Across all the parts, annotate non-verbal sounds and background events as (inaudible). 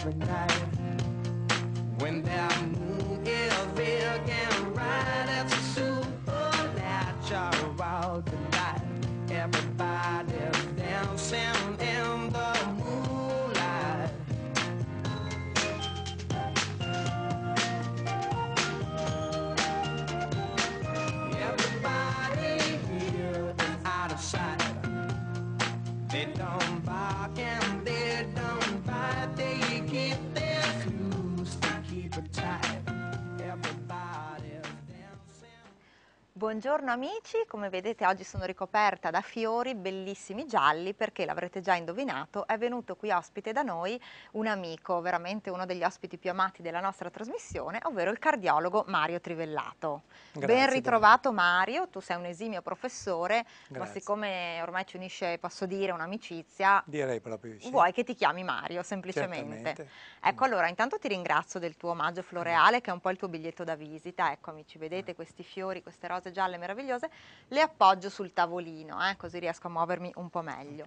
every night. Buongiorno amici, come vedete oggi sono ricoperta da fiori bellissimi gialli perché l'avrete già indovinato, è venuto qui ospite da noi un amico, veramente uno degli ospiti più amati della nostra trasmissione, ovvero il cardiologo Mario Trivellato. Grazie, ben ritrovato bene. Mario, tu sei un esimio professore, Grazie. ma siccome ormai ci unisce, posso dire, un'amicizia, direi proprio sì. Vuoi che ti chiami Mario semplicemente. Certamente. Ecco mm. allora, intanto ti ringrazio del tuo omaggio floreale mm. che è un po' il tuo biglietto da visita, ecco amici, vedete mm. questi fiori, queste rose queste gialle meravigliose, le appoggio sul tavolino, eh, così riesco a muovermi un po' meglio.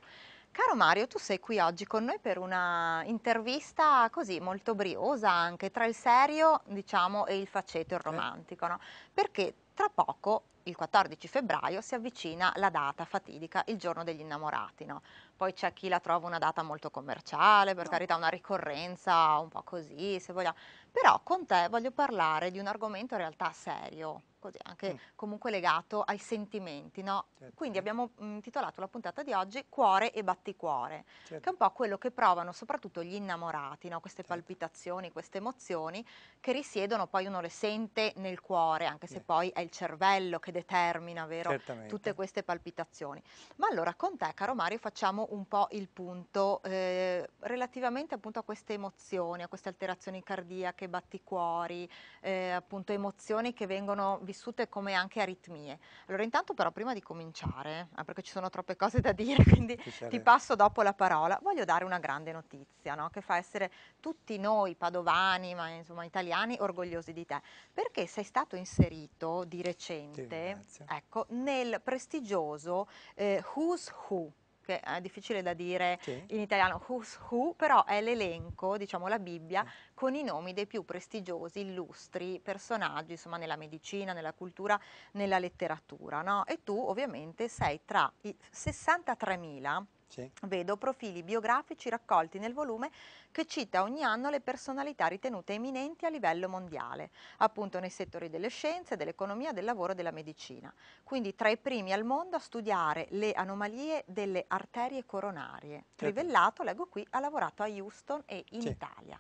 Caro Mario, tu sei qui oggi con noi per una intervista così molto briosa anche tra il serio, diciamo, e il faceto e il romantico, no? Perché tra poco, il 14 febbraio, si avvicina la data fatidica, il giorno degli innamorati, no? Poi c'è chi la trova una data molto commerciale, per no. carità, una ricorrenza un po' così, se vogliamo. Però con te voglio parlare di un argomento in realtà serio, così anche mm. comunque legato ai sentimenti. No? Certo. Quindi abbiamo mm, intitolato la puntata di oggi Cuore e batticuore, certo. che è un po' quello che provano soprattutto gli innamorati, no? queste certo. palpitazioni, queste emozioni che risiedono, poi uno le sente nel cuore, anche se yeah. poi è il cervello che determina vero, Certamente. tutte queste palpitazioni. Ma allora con te, caro Mario, facciamo un po' il punto eh, relativamente appunto a queste emozioni, a queste alterazioni cardiache, batticuori, eh, appunto emozioni che vengono vissute come anche aritmie. Allora intanto però prima di cominciare, eh, perché ci sono troppe cose da dire, (laughs) quindi ti passo dopo la parola, voglio dare una grande notizia no? che fa essere tutti noi padovani, ma insomma italiani, orgogliosi di te, perché sei stato inserito di recente ecco, nel prestigioso eh, Who's Who che è difficile da dire sì. in italiano, who's who, però è l'elenco, diciamo la Bibbia, con i nomi dei più prestigiosi, illustri personaggi, insomma, nella medicina, nella cultura, nella letteratura, no? E tu ovviamente sei tra i 63.000 sì. vedo profili biografici raccolti nel volume che cita ogni anno le personalità ritenute eminenti a livello mondiale, appunto nei settori delle scienze, dell'economia, del lavoro e della medicina. Quindi tra i primi al mondo a studiare le anomalie delle arterie coronarie. Trivellato, certo. leggo qui, ha lavorato a Houston e in sì. Italia.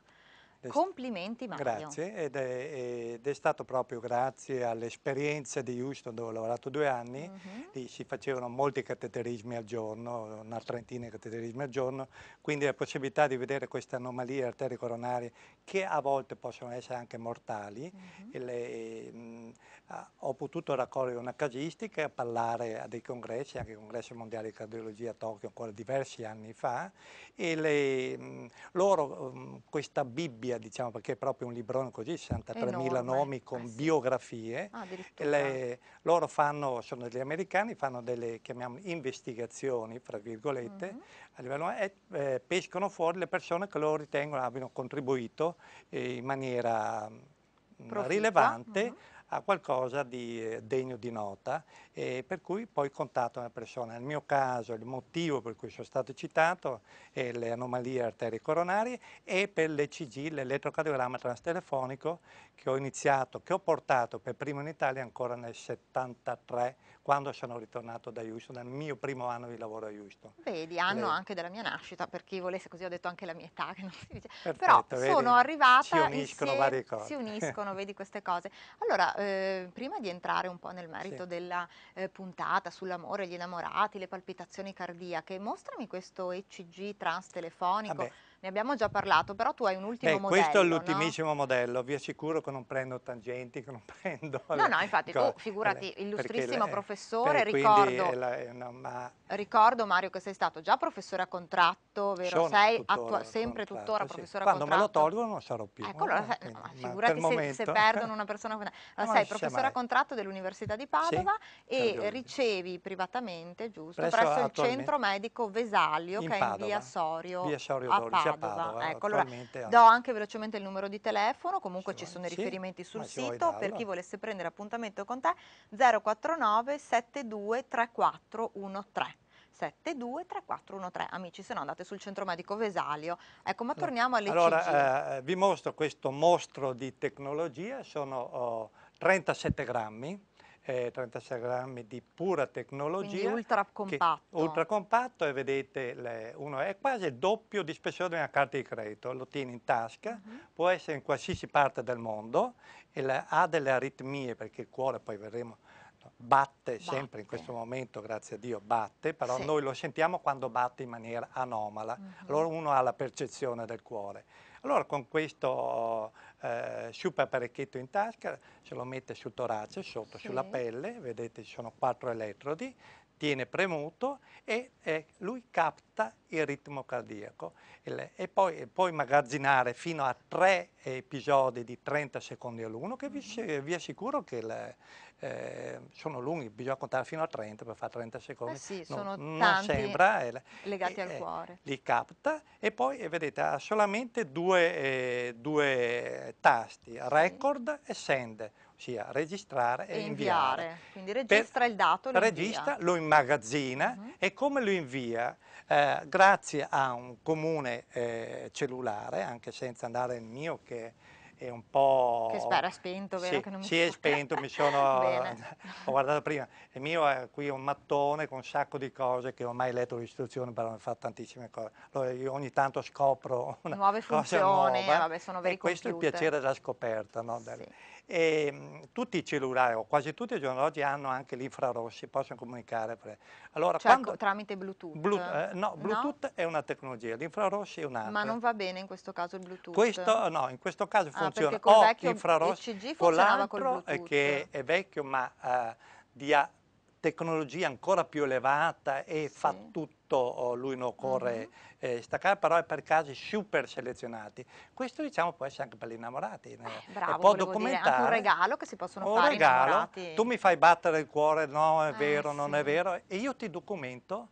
Complimenti Mario. Grazie, ed è, ed è stato proprio grazie all'esperienza di Houston dove ho lavorato due anni, uh mm-hmm. -huh. si facevano molti cateterismi al giorno, una trentina di cateterismi al giorno, quindi la possibilità di vedere queste anomalie arterie coronarie che a volte possono essere anche mortali, uh mm-hmm. -huh. le, mh, mm, Ah, ho potuto raccogliere una casistica e parlare a dei congressi, anche il congresso mondiale di cardiologia a Tokyo ancora diversi anni fa e le, loro questa Bibbia, diciamo perché è proprio un librone così, 63.000 nomi con eh sì. biografie, ah, le, loro fanno, sono degli americani, fanno delle, chiamiamole, investigazioni, fra virgolette, mm -hmm. a livello, e eh, pescano fuori le persone che loro ritengono abbiano contribuito eh, in maniera mh, rilevante. Mm -hmm a qualcosa di eh, degno di nota e per cui poi contatto una persona. Nel mio caso il motivo per cui sono stato citato è le anomalie arterie coronarie e per l'ECG, l'elettrocardiogramma transtelefonico che ho iniziato, che ho portato per primo in Italia ancora nel 73 quando sono ritornato da Houston, nel mio primo anno di lavoro a Houston. Vedi, anno Le... anche della mia nascita, per chi volesse, così ho detto anche la mia età, che non si dice. Perfetto, Però vedi, sono arrivata si uniscono varie cose. Si uniscono, (laughs) vedi queste cose. Allora, eh, prima di entrare un po' nel merito sì. della eh, puntata sull'amore, gli innamorati, le palpitazioni cardiache, mostrami questo ECG trans telefonico. Vabbè ne abbiamo già parlato, però tu hai un ultimo Beh, modello. Questo è l'ultimissimo no? modello, vi assicuro che non prendo tangenti, che non (laughs) prendo... No, no, infatti tu figurati, illustrissimo le, eh, professore, ricordo, la, no, ma... ricordo, Mario che sei stato già professore a contratto, vero? Sono sei tuttora sempre contratto, tuttora sì. professore Quando a contratto. Quando me lo tolgono non sarò più. Ecco, allora, eh, eh, quindi, no, figurati se, se, perdono una persona... (laughs) Allora, sei professore a contratto dell'Università di Padova sì, e ricevi privatamente, giusto, presso, presso il centro medico Vesalio che è in via Sorio, via Sorio a Padova a Padova. Ecco, allora, do anche velocemente il numero di telefono, comunque ci, ci cioè, sono i riferimenti sul sito per chi volesse prendere appuntamento con te 049 72 3413. 723413. Amici, se no andate sul centro medico Vesalio. Ecco, ma mm. torniamo alle Allora, eh, eh, vi mostro questo mostro di tecnologia, sono oh, 37 grammi, eh, 36 grammi di pura tecnologia. Quindi ultra compatto. ultra compatto e vedete, le, uno è quasi il doppio di spessore di una carta di credito, lo tiene in tasca, uh mhm. -huh. può essere in qualsiasi parte del mondo e la, ha delle aritmie perché il cuore, poi vedremo, batte, batte, sempre in questo momento, grazie a Dio, batte, però sì. noi lo sentiamo quando batte in maniera anomala, uh mhm. -huh. allora uno ha la percezione del cuore. Allora con questo eh, sciupaparecchietto in tasca, se lo mette sul torace, sotto, sì. sulla pelle, vedete ci sono quattro elettrodi, tiene premuto e eh, lui capta il ritmo cardiaco e poi puoi magazzinare fino a tre episodi di 30 secondi all'uno che vi, mm-hmm. vi assicuro che le, eh, sono lunghi, bisogna contare fino a 30 per fare 30 secondi. Eh sì, no, sono non, tanti sembra, eh, legati eh, al cuore. Eh, li capta e poi vedete ha solamente due, due tasti, record sì. e send sia registrare e, e inviare. inviare. Quindi registra per, il dato lo registra, invia. lo immagazzina uh mhm. -huh. e come lo invia? Eh, grazie a un comune eh, cellulare, anche senza andare nel mio che è un po'... Che spera, è spento, vero? Sì, che non mi sì è spento, mi sono... (laughs) (laughs) ho guardato prima, il mio è qui un mattone con un sacco di cose che ho mai letto l'istruzione, però ne fa tantissime cose. Allora, io ogni tanto scopro (laughs) una nuove funzioni, cosa nuova, eh, vabbè, sono veri e questo computer. è il piacere della scoperta, no? Sì. E, ehm, tutti i cellulari, o quasi tutti i giorni d'oggi, hanno anche l'infrarossi, possono comunicare. Allora, cioè, quando... tramite Bluetooth? Bluetooth eh, no, Bluetooth no? è una tecnologia, l'infrarossi è un'altra. Ma non va bene in questo caso il Bluetooth? Questo, no, in questo caso ah, funziona ah, o l'infrarossi o l'altro che è vecchio ma... Uh, eh, di, tecnologia ancora più elevata e sì. fa tutto, oh, lui non occorre uh-huh. eh, staccare, però è per casi super selezionati. Questo diciamo può essere anche per gli innamorati. Eh, eh bravo, e può documentare. Dire, anche un regalo che si possono un fare regalo, innamorati. Tu mi fai battere il cuore, no è eh, vero, non è vero, e io ti documento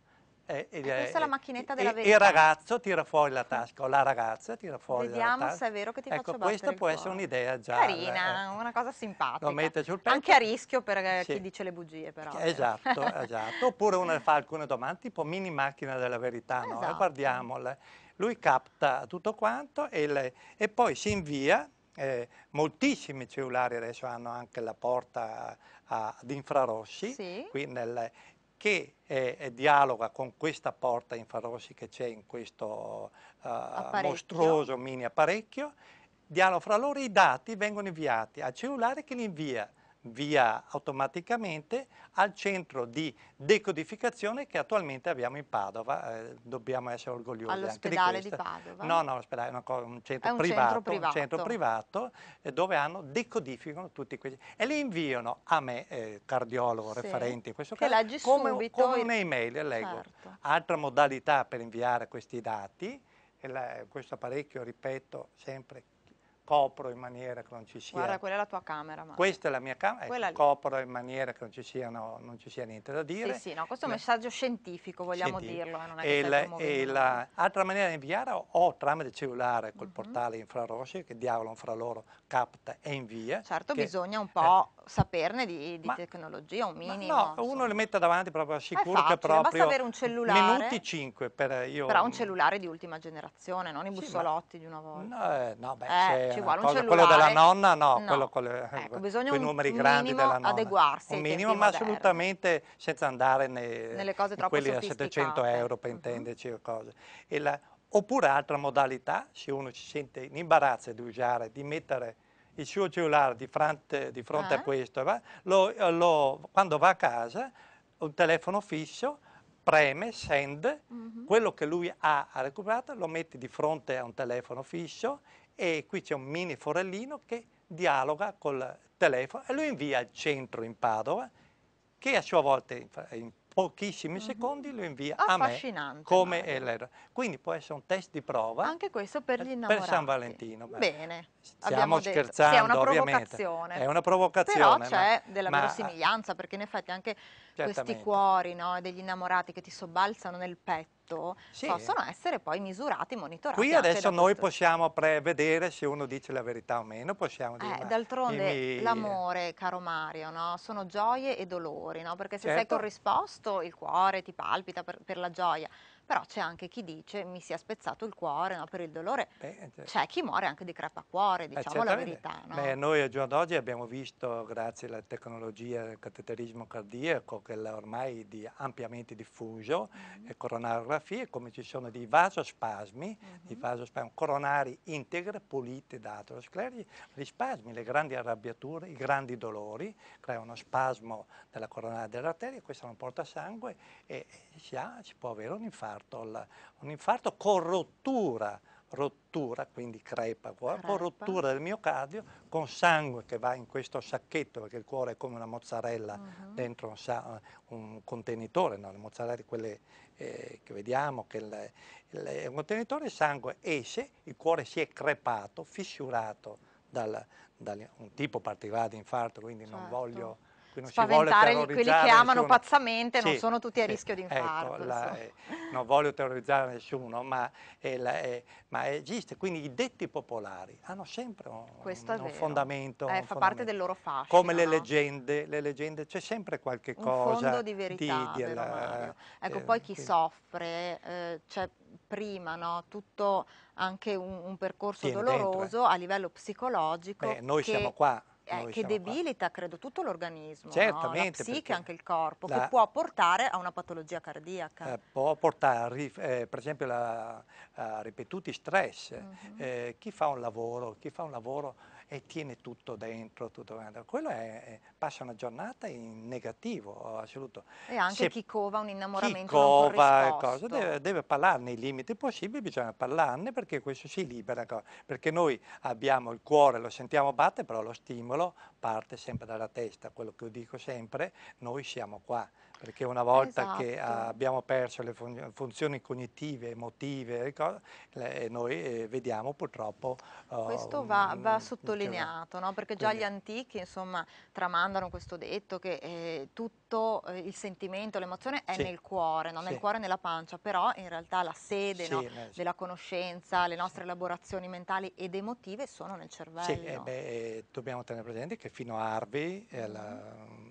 eh, eh, questa è la eh, macchinetta della vendita. Il ragazzo tira fuori la tasca, o la ragazza tira fuori Vediamo la tasca. Vediamo se è vero che ti ecco, faccio Ecco, questa può essere un'idea già. Carina, eh, eh. una cosa simpatica. Lo mette sul petto. Anche a rischio per sì. chi dice le bugie però. Cioè. Esatto, (laughs) esatto. Oppure uno fa alcune domande, tipo mini macchina della verità, esatto. no? guardiamola. Lui capta tutto quanto e, le, e poi si invia eh, moltissimi cellulari adesso hanno anche la porta ad infrarossi, sì. qui nel, che eh, eh, dialoga con questa porta infrarossi che c'è in questo eh, mostruoso mini apparecchio, dialoga fra loro, i dati vengono inviati al cellulare che li invia via automaticamente al centro di decodificazione che attualmente abbiamo in Padova, eh, dobbiamo essere orgogliosi All'ospedale di, di, Padova? No, no, l'ospedale è un, centro, è un privato, centro, privato, un centro privato eh, dove hanno, decodificano tutti questi e li inviano a me, eh, cardiologo, sì. referente in questo che caso, come, come un'email, leggo. Certo. Altra modalità per inviare questi dati, la, questo apparecchio, ripeto sempre, copro in maniera che non ci sia... Guarda, quella è la tua camera. Ma... Questa è la mia camera, ecco, copro in maniera che non ci, siano, non ci, sia niente da dire. Sì, sì, no, questo è un messaggio scientifico, vogliamo scientifico. dirlo. Eh, non è che e la, la, maniera di inviare o, o tramite cellulare col uh mhm. -huh. portale infrarossi, che diavolo fra loro capta e invia. Certo, bisogna un po' eh, saperne di, di ma, tecnologia, un minimo. no, uno le mette davanti proprio a sicuro che proprio... Basta avere un cellulare. Minuti 5 per io... Però un cellulare di ultima generazione, non i bussolotti sì, ma, di una volta. No, eh, no beh, eh, ci vuole un cosa, cellulare. Quello della nonna, no, no. quello con le, ecco, bisogna un numeri grandi della nonna. adeguarsi Un minimo, ma moderni. assolutamente senza andare nei, nelle cose troppo quelli da 700 euro, per mm-hmm. intenderci, o cose. E la, Oppure altra modalità, se uno si sente in imbarazzo di usare, di mettere il suo cellulare di fronte, di fronte ah. a questo, va? Lo, lo, quando va a casa, un telefono fisso, preme, send, mm -hmm. quello che lui ha, ha recuperato lo mette di fronte a un telefono fisso e qui c'è un mini forellino che dialoga col telefono e lo invia al centro in Padova che a sua volta in, in pochissimi uh-huh. secondi lo invia a me come Eller. Quindi può essere un test di prova. Anche questo per gli innamorati. Per San Valentino. Beh, Bene. Stiamo scherzando, detto. Sì, è una provocazione. È una provocazione. Però c'è della ma, verosimiglianza, perché in effetti anche certamente. questi cuori no, degli innamorati che ti sobbalzano nel petto sì. possono essere poi misurati, monitorati. Qui adesso noi questo. possiamo prevedere se uno dice la verità o meno, possiamo dire. Eh, d'altronde miei... l'amore, caro Mario, no? sono gioie e dolori, no? perché se certo. sei corrisposto piuttosto il cuore ti palpita per, per la gioia, però c'è anche chi dice mi si è spezzato il cuore no, per il dolore, cioè c'è chi muore anche di crepacuore, eh, diciamo la verità. No? Beh, noi al giorno d'oggi abbiamo visto, grazie alla tecnologia del cateterismo cardiaco, che è ormai di ampiamente diffuso, mm -hmm. e eh, coronarografie, come ci sono dei vasospasmi, mm -hmm. di vasospasmi coronari integri, puliti da aterosclerosi, gli spasmi, le grandi arrabbiature, i grandi dolori, creano cioè uno spasmo della coronaria dell'arteria, questo non porta sangue e si, ha, si può avere un infarto infarto, la, un infarto con rottura, rottura quindi crepa, crepa, con rottura del miocardio, con sangue che va in questo sacchetto, perché il cuore è come una mozzarella uh mhm. -huh. dentro un, un contenitore, no? le mozzarella quelle eh, che vediamo, che il, il, il contenitore il sangue esce, il cuore si è crepato, fissurato, da un tipo particolare di infarto, quindi certo. non voglio spaventare quelli che amano nessuno. pazzamente, sì, non sono tutti a rischio di infarto. Ecco, la, eh, non voglio terrorizzare nessuno, ma, eh, la, eh, ma, esiste. Quindi i detti popolari hanno sempre un, un fondamento. Eh, un fa fondamento. parte del loro fascino. Come le leggende, le leggende c'è sempre qualche cosa. Un fondo di verità, di, di la, eh, Ecco, poi chi quindi. soffre, eh, c'è prima no? tutto anche un, un percorso Tiene doloroso dentro, a livello psicologico. Beh, noi siamo qua eh, che debilita, qua. credo, tutto l'organismo, Certamente, no? la psiche, anche il corpo, la... che può portare a una patologia cardiaca. Eh, può portare, eh, per esempio, la, a ripetuti stress. Uh -huh. Eh, chi fa un lavoro, chi fa un lavoro e tiene tutto dentro, tutto dentro. Quello è, è, passa una giornata in negativo, assoluto. E anche Se chi cova un innamoramento chi cova, cosa, deve, deve, parlarne, nei limiti possibili bisogna parlarne perché questo si libera, perché noi abbiamo il cuore, lo sentiamo battere, però lo stimolo parte sempre dalla testa, quello che io dico sempre, noi siamo qua, perché una volta esatto. che abbiamo perso le funzioni cognitive, emotive, noi eh, vediamo purtroppo... Oh, questo uh, va, va sottolineato, no? perché quindi... già gli antichi insomma, tramandano questo detto che eh, tutto eh, il sentimento, l'emozione è sì. nel cuore, no? nel sì. cuore e nella pancia, però in realtà la sede sì, no? della conoscenza, le nostre elaborazioni mentali ed emotive sono nel cervello. Sì, eh beh, eh, dobbiamo tenere presente che fino a Harvey... Mm -hmm. la, mm-hmm.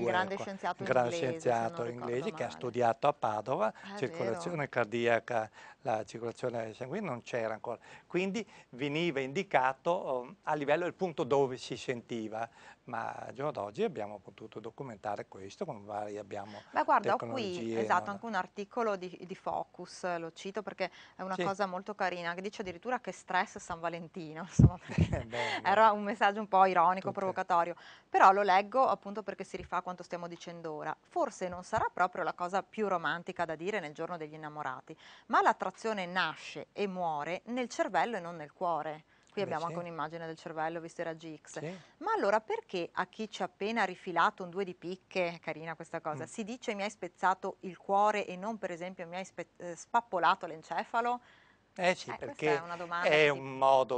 2. grande ecco, scienziato un gran inglese, scienziato inglese che ha studiato a Padova, ah, circolazione vero. cardiaca, la circolazione sanguigna non c'era ancora. Quindi veniva indicato um, a livello del punto dove si sentiva ma al giorno d'oggi abbiamo potuto documentare questo con vari abbiamo Ma guarda, ho qui esatto, anche un articolo di, di, Focus, lo cito perché è una sì. cosa molto carina, che dice addirittura che stress San Valentino, (laughs) insomma, (laughs) era un messaggio un po' ironico, Tutte. provocatorio, però lo leggo appunto perché si rifà a quanto stiamo dicendo ora. Forse non sarà proprio la cosa più romantica da dire nel giorno degli innamorati, ma l'attrazione nasce e muore nel cervello e non nel cuore qui Beh, abbiamo sì. anche un'immagine del cervello visto i raggi X, sì. ma allora perché a chi ci ha appena rifilato un due di picche, carina questa cosa, mm. si dice mi hai spezzato il cuore e non per esempio mi hai eh, spappolato l'encefalo? Eh sì, eh, perché è, è, un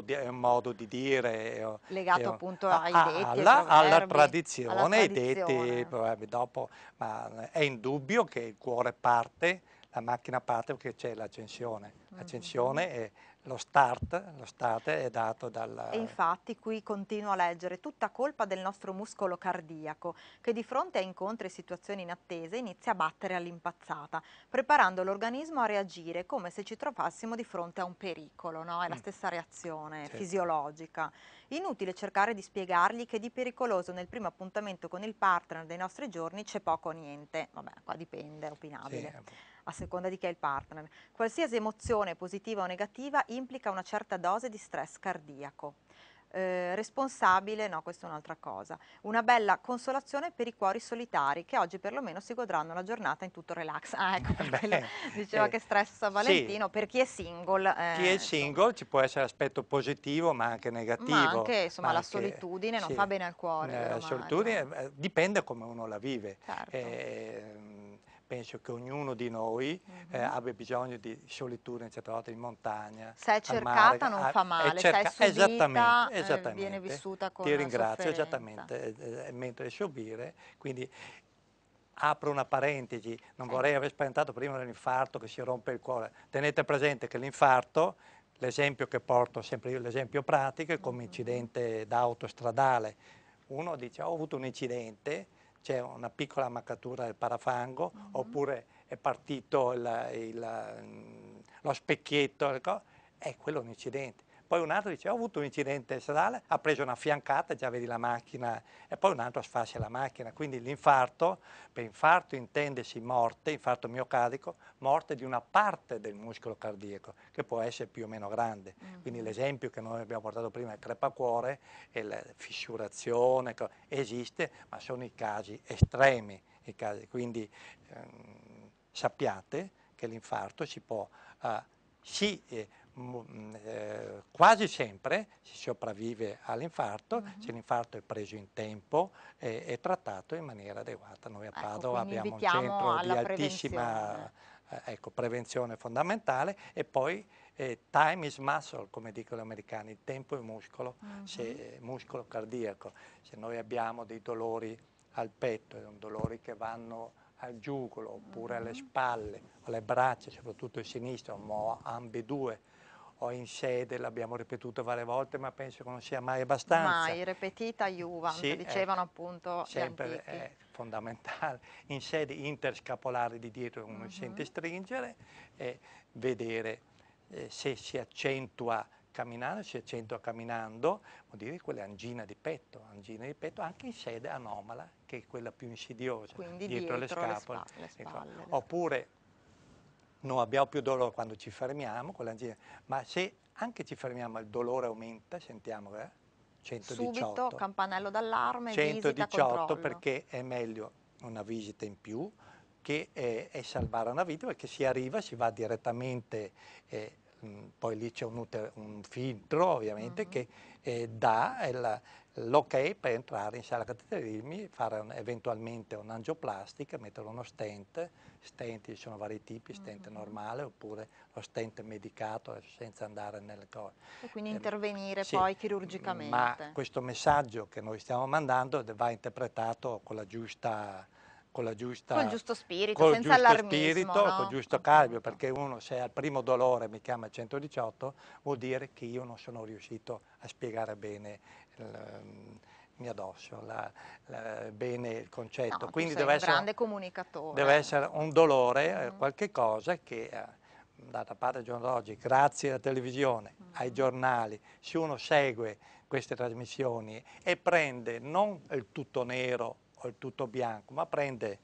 di, è, un modo di, dire legato è, appunto ai detti, alla, alla tradizione, alla ai detti, dopo, ma è indubbio che il cuore parte, la macchina parte perché c'è l'accensione. Mm, l'accensione mm -hmm. è lo start, lo start è dato dal... E infatti qui continuo a leggere, tutta colpa del nostro muscolo cardiaco, che di fronte a incontri e situazioni inattese inizia a battere all'impazzata, preparando l'organismo a reagire come se ci trovassimo di fronte a un pericolo, no? È la mm. stessa reazione certo. fisiologica. Inutile cercare di spiegargli che di pericoloso nel primo appuntamento con il partner dei nostri giorni c'è poco o niente. Vabbè, qua dipende, è opinabile. Sì, a seconda di chi è il partner. Qualsiasi emozione positiva o negativa implica una certa dose di stress cardiaco. Eh, responsabile, no, questa è un'altra cosa. Una bella consolazione per i cuori solitari che oggi perlomeno si godranno la giornata in tutto relax. (laughs) Ah, ecco, Beh, diceva eh, che stress Valentino, sì. per chi è single. Eh, chi è single insomma. ci può essere aspetto positivo ma anche negativo. Ma anche insomma ma la anche, solitudine non sì, fa bene al cuore. Eh, la solitudine eh, dipende come uno la vive. Certo. Eh, penso che ognuno di noi uh mhm. -huh. eh, abbia bisogno di solitudine certe cioè volte in montagna. Se è cercata mare, non a, fa eh, male, cerca, se è subita esattamente, eh, esattamente. viene vissuta con Ti ringrazio, esattamente, eh, eh, mentre subire, quindi apro una parentesi, non vorrei aver spaventato prima dell'infarto che si rompe il cuore. Tenete presente che l'infarto, l'esempio che porto sempre io, l'esempio pratico, è come mhm. incidente d'autostradale, Uno dice oh, ho avuto un incidente, c'è una piccola maccatura del parafango, mm -hmm. oppure è partito il, il, mm, lo specchietto, ecco, è quello è un incidente poi un altro dice ho avuto un incidente stradale, ha preso una fiancata, già vedi la macchina, e poi un altro sfascia la macchina. Quindi l'infarto, per infarto intendesi morte, infarto miocardico, morte di una parte del muscolo cardiaco, che può essere più o meno grande. Mm. Quindi l'esempio che noi abbiamo portato prima, è il crepacuore, e la fissurazione, esiste, ma sono i casi estremi. I casi. Quindi ehm, sappiate che l'infarto si può... Eh, sì, eh, eh, quasi sempre si sopravvive all'infarto, mm -hmm. se l'infarto è preso in tempo e è, trattato in maniera adeguata. Noi a ecco, Padova abbiamo un centro di altissima eh, ecco, prevenzione fondamentale e poi eh, time is muscle, come dicono gli americani, il tempo è muscolo, mm -hmm. se, muscolo cardiaco. Se noi abbiamo dei dolori al petto, dolori che vanno al giugolo oppure alle mm-hmm. spalle, alle braccia, soprattutto il sinistro, ma ambedue, o in sede, l'abbiamo ripetuto varie volte, ma penso che non sia mai abbastanza. Mai, ripetita Juva, sì, eh, dicevano eh, appunto Sempre è fondamentale, in sede interscapolare di dietro uno uh -huh. sente mhm. stringere e vedere eh, se si accentua camminando, si accentua camminando, vuol dire quella angina di petto, angina di petto anche in sede anomala, che è quella più insidiosa, Quindi dietro, dietro le, scapole, le spalle, le spalle, le Oppure non abbiamo più dolore quando ci fermiamo con l'angina, ma se anche ci fermiamo il dolore aumenta, sentiamo, eh? 118. Subito campanello d'allarme, 118 perché è meglio una visita in più che è, eh, è salvare una vita perché si arriva, si va direttamente, eh, mh, poi lì c'è un, un, filtro ovviamente mm -hmm. che eh, dà la, l'ok per entrare in sala cateterismi, fare un, eventualmente un'angioplastica, mettere uno stent, stenti ci sono vari tipi, stent mm -hmm. normale oppure lo stent medicato eh, senza andare nelle cose. E quindi eh, intervenire sì, poi chirurgicamente. Ma questo messaggio che noi stiamo mandando va interpretato con la giusta con la giusta, col giusto spirito, col senza giusto spirito, no? col giusto calibro, perché uno se al primo dolore mi chiama 118 vuol dire che io non sono riuscito a spiegare bene Ehm, mi addosso, la, la, bene il concetto. No, Quindi deve essere, deve essere, un dolore, eh, mm. qualche cosa che eh, data parte al giorno d'oggi, grazie alla televisione, mm. ai giornali, se uno segue queste trasmissioni e prende non il tutto nero o il tutto bianco, ma prende,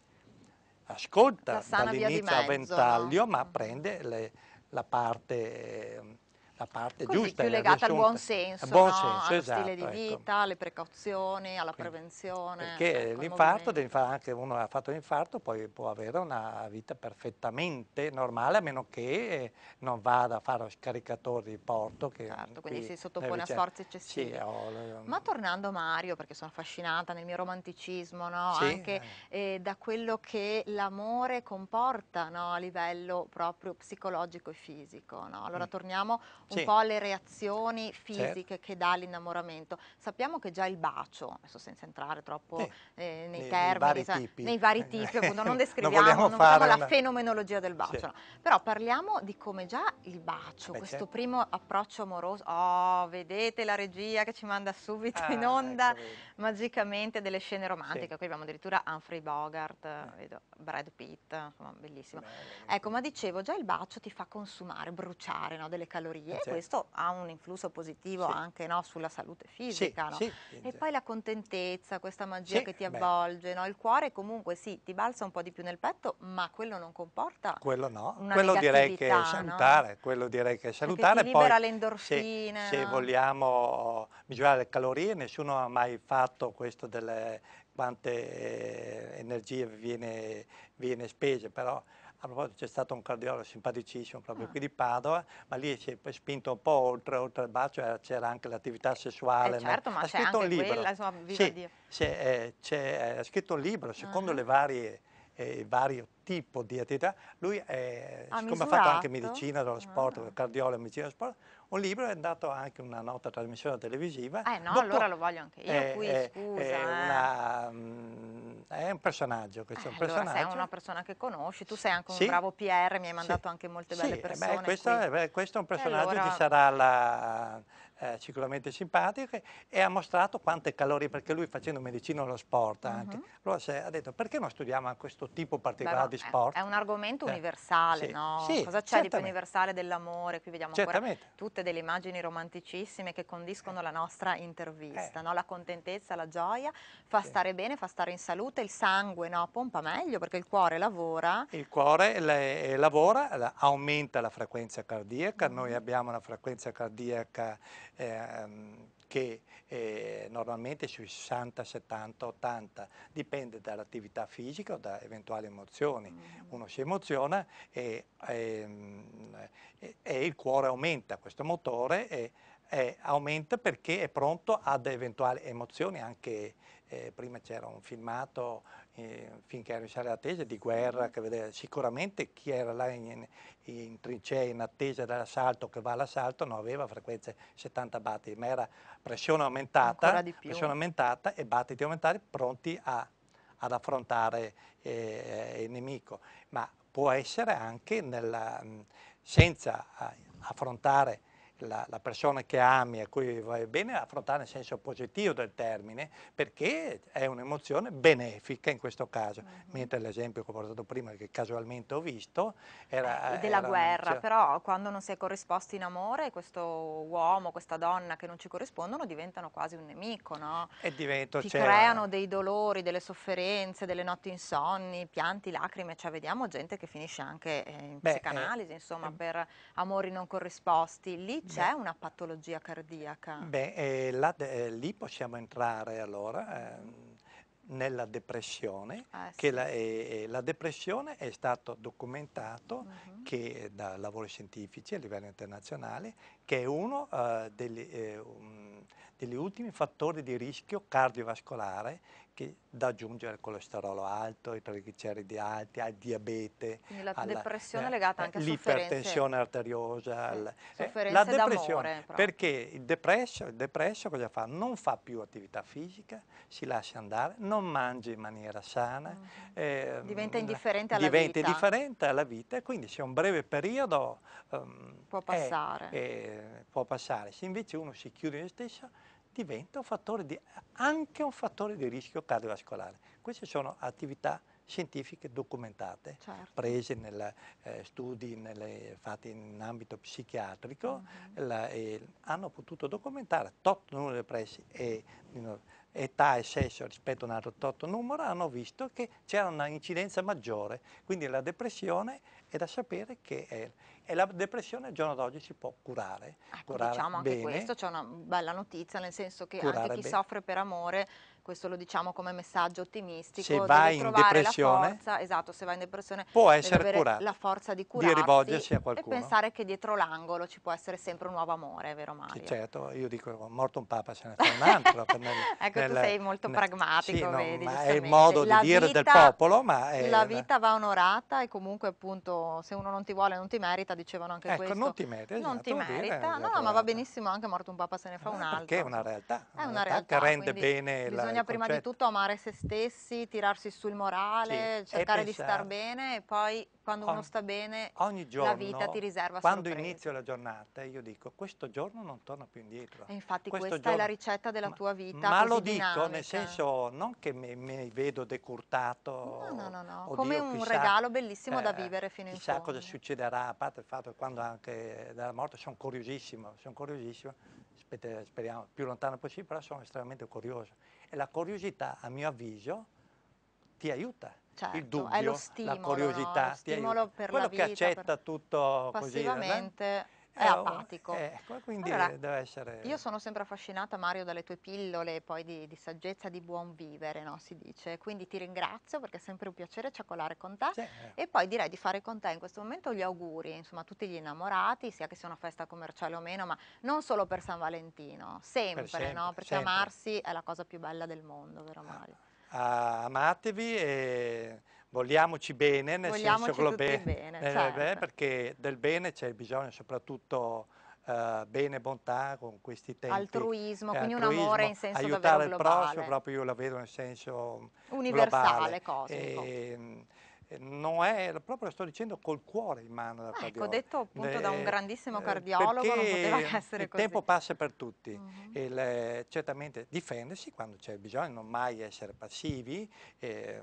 ascolta dall'inizio a ventaglio, no? ma mm. prende le, la parte... Eh, la parte Così, giusta. Più eh, legata al buon senso, al buon no? senso allo esatto, stile di ecco. vita, ecco. alle precauzioni, alla Quindi, prevenzione. Perché ecco, l'infarto, anche uno ha fatto l'infarto, poi può avere una vita perfettamente normale, a meno che eh, non vada a fare scaricatori di porto. Che certo, quindi si sottopone a sforzi eccessivi. Sì, ho... Ma tornando Mario, perché sono affascinata nel mio romanticismo, no? sì, anche eh. Eh, da quello che l'amore comporta no? a livello proprio psicologico e fisico. No? Allora mm. torniamo un sì. po' le reazioni fisiche certo. che dà l'innamoramento. Sappiamo che già il bacio, adesso senza entrare troppo sì. eh, nei, nei, termini, nei vari tipi, nei vari tipi appunto, non (laughs) descriviamo non non diciamo una... la fenomenologia del bacio, sì. no. però parliamo di come già il bacio, Beh, questo certo. primo approccio amoroso, oh, vedete la regia che ci manda subito ah, in onda ecco magicamente delle scene romantiche, qui abbiamo addirittura Humphrey Bogart, eh. vedo, Brad Pitt, insomma, bellissimo. Beh, ecco, ma dicevo, già il bacio ti fa consumare, bruciare no, delle calorie, e certo. questo ha un influsso positivo sì. anche no, sulla salute fisica. Sì, no? sì, e poi la contentezza, questa magia che ti avvolge, no? il cuore comunque sì, ti balza un po' di più nel petto, ma quello non comporta quello no. quello direi che è salutare, quello direi che è salutare. ti libera poi, le endorfine. Se, se vogliamo misurare le calorie, nessuno ha mai fatto questo delle quante eh, energie viene, viene spese, però a proposito c'è stato un cardiologo simpaticissimo proprio ah. qui di Padova, ma lì si è spinto un po' oltre, oltre al bacio, eh, c'era anche l'attività sessuale. Eh certo, ma, ma ha scritto un libro. Quella, insomma, sì, eh, eh, ha scritto un libro, secondo uh ah. -huh. le varie eh, vario tipo di attività. Lui, è, eh, ha ah, siccome misurato. ha fatto anche medicina dello sport, ah. cardiologo e medicina dello sport, un libro, è andato anche una nota trasmissione televisiva. Eh no, dopo, allora lo voglio anche io eh, qui, eh, scusa. È, eh. una, mm, è, un personaggio, questo eh, è un eh, allora sei una persona che conosci, tu sei anche un sì. bravo PR, mi hai mandato sì. anche molte belle sì. Eh persone beh, questo, beh, questo, è un personaggio, allora... ci sarà la eh, sicuramente simpatiche e ha mostrato quante calorie, perché lui facendo medicina lo sport anche, uh mhm. -huh. ha detto perché non studiamo questo tipo particolare Beh, di sport? È, è un argomento eh. universale, sì. no? Sì, Cosa c'è di più universale dell'amore? Qui vediamo tutte delle immagini romanticissime che condiscono la nostra intervista, eh. no? la contentezza, la gioia, fa sì. stare bene, fa stare in salute, il sangue no? pompa meglio perché il cuore lavora. Il cuore le, lavora, aumenta la frequenza cardiaca, uh noi abbiamo una frequenza cardiaca ehm, che eh, normalmente sui 60, 70, 80 dipende dall'attività fisica o da eventuali emozioni. Mm. Uno si emoziona e, ehm, e, e, il cuore aumenta, questo motore e, aumenta perché è pronto ad eventuali emozioni, anche eh, prima c'era un filmato eh, finché arrivare all'attesa di guerra, mm-hmm. sicuramente chi era là in, in trincea in attesa dell'assalto che va all'assalto non aveva frequenze 70 battiti, ma era pressione aumentata, pressione aumentata e battiti aumentati pronti a, ad affrontare eh, il nemico. Ma può essere anche nella, senza eh, affrontare la, la, persona che ami, a cui vai bene, affrontare nel senso positivo del termine, perché è un'emozione benefica in questo caso, mm -hmm. mentre l'esempio che ho portato prima, che casualmente ho visto, era... Eh, della era guerra, però quando non si è corrisposti in amore, questo uomo, questa donna che non ci corrispondono diventano quasi un nemico, no? E divento, Ti cioè, creano dei dolori, delle sofferenze, delle notti insonni, pianti, lacrime, cioè vediamo gente che finisce anche eh, in Beh, eh, psicanalisi, eh, insomma, per amori non corrisposti. Lì c'è una patologia cardiaca? Beh, eh, là, eh, lì possiamo entrare allora ehm, nella depressione, ah, eh, sì. che la, eh, eh, la, depressione è stato documentato uh -huh. che, da lavori scientifici a livello internazionale che è uno eh, degli, eh, um, degli, ultimi fattori di rischio cardiovascolare che da aggiungere al colesterolo alto, ai trigliceridi alti, al diabete. Quindi la alla, depressione eh, legata anche a L'ipertensione arteriosa. Sì. Al, eh, la perché il depresso, il depresso cosa fa? Non fa più attività fisica, si lascia andare, non mangia in maniera sana. Mm eh, diventa indifferente alla diventa vita. Diventa indifferente alla vita e quindi se un breve periodo... Um, può passare. È, è, può passare. Se invece uno si chiude in se stesso diventa un di, anche un fattore di rischio cardiovascolare. Queste sono attività scientifiche documentate, certo. prese nel, eh, studi nelle, fatti in ambito psichiatrico, uh mhm. -huh. la, e hanno potuto documentare tot numero di depressi e età e sesso rispetto a un altro totto numero, hanno visto che c'era una incidenza maggiore. Quindi la depressione è da sapere che è. E la depressione al giorno d'oggi si può curare. Ecco, curare diciamo anche bene, questo, c'è una bella notizia, nel senso che anche chi bene. soffre per amore questo lo diciamo come messaggio ottimistico, se vai in depressione, forza, esatto, se vai in depressione può essere curato, la forza di curarsi di rivolgersi a qualcuno. e pensare che dietro l'angolo ci può essere sempre un nuovo amore, vero Mario? Sì, certo, io dico, morto un papa ce ne fa un (laughs) altro. nel, ecco, nel, tu sei molto nel, pragmatico, sì, no, vedi, ma è il modo la di dire vita, del popolo, ma è, La vita va onorata e comunque appunto se uno non ti vuole non ti merita, dicevano anche ecco, questo. non ti merita. Non esatto, ti merita, dire, no, no, ma va benissimo anche morto un papa se ne fa eh, un altro. Che è una realtà, è una realtà, che rende bene la bisogna prima di tutto amare se stessi, tirarsi sul morale, sì, cercare di star bene e poi quando ogni, uno sta bene giorno, la vita ti riserva quando sorprese. inizio la giornata io dico questo giorno non torno più indietro. E infatti questo questa giorno, è la ricetta della ma, tua vita Ma lo dico dinamica. nel senso non che mi, vedo decurtato. No, no, no, no. Oddio, come un chissà, regalo bellissimo eh, da vivere fino in chissà fondo. Chissà cosa succederà, a parte il fatto che quando anche dalla morte sono curiosissimo, sono curiosissimo speriamo più lontano possibile, però sono estremamente curioso la curiosità, a mio avviso, ti aiuta. Certo, il dubbio, stimolo, la curiosità, ti aiuta. per Quello la vita, che accetta tutto così, eh? è ecco, apatico. Ecco, quindi allora, deve essere... Io sono sempre affascinata, Mario, dalle tue pillole poi di, di saggezza, di buon vivere, no? si dice. Quindi ti ringrazio perché è sempre un piacere ciacolare con te. Sì. Eh. E poi direi di fare con te in questo momento gli auguri, insomma, a tutti gli innamorati, sia che sia una festa commerciale o meno, ma non solo per San Valentino, sempre, per sempre no? Perché sempre. amarsi è la cosa più bella del mondo, vero ah, Mario? Ah, amatevi e Vogliamoci bene, nel Vogliamoci senso globale, bene, eh, certo. beh, perché del bene c'è bisogno soprattutto eh, bene e bontà con questi tempi. Altruismo, eh, quindi altruismo, un amore in senso aiutare il prossimo, proprio io la vedo nel senso universale, globale. cosmico. E, ehm, non è, proprio sto dicendo col cuore in mano. Ah, ecco, detto appunto eh, da un eh, grandissimo eh, cardiologo, non poteva essere il così. Il tempo passa per tutti, uh mm-hmm. -huh. il, eh, certamente difendersi quando c'è bisogno, non mai essere passivi, eh,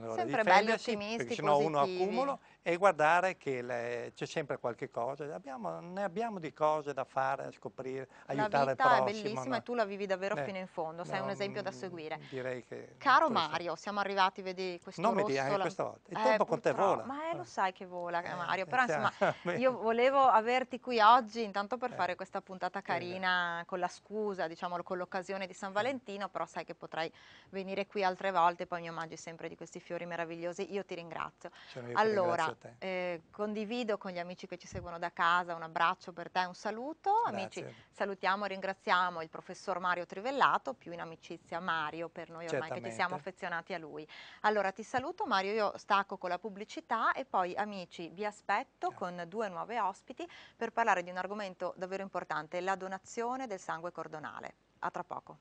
quando Sempre bello ottimistico, perché se no uno accumulo e guardare che c'è sempre qualche cosa, abbiamo, ne abbiamo di cose da fare, da scoprire, aiutare il prossimo. La vita è bellissima no? e tu la vivi davvero eh, fino in fondo, sei no, un esempio da mm, seguire. Direi che... Caro Mario, essere. siamo arrivati, vedi, questo Non rosso, mi dia, questa volta, il eh, tempo con te vola. Ma eh, lo sai che vola eh, Mario, eh, però cioè, insomma (laughs) io volevo averti qui oggi intanto per eh, fare questa puntata carina con la scusa, diciamo con l'occasione di San Valentino, però sai che potrai venire qui altre volte, poi mi omaggi sempre di questi fiori meravigliosi, io ti ringrazio. io allora, te. Eh, condivido con gli amici che ci seguono da casa un abbraccio per te, un saluto. Grazie. Amici, salutiamo e ringraziamo il professor Mario Trivellato, più in amicizia Mario per noi ormai Certamente. che ci siamo affezionati a lui. Allora ti saluto Mario, io stacco con la pubblicità e poi amici vi aspetto Grazie. con due nuove ospiti per parlare di un argomento davvero importante, la donazione del sangue cordonale. A tra poco.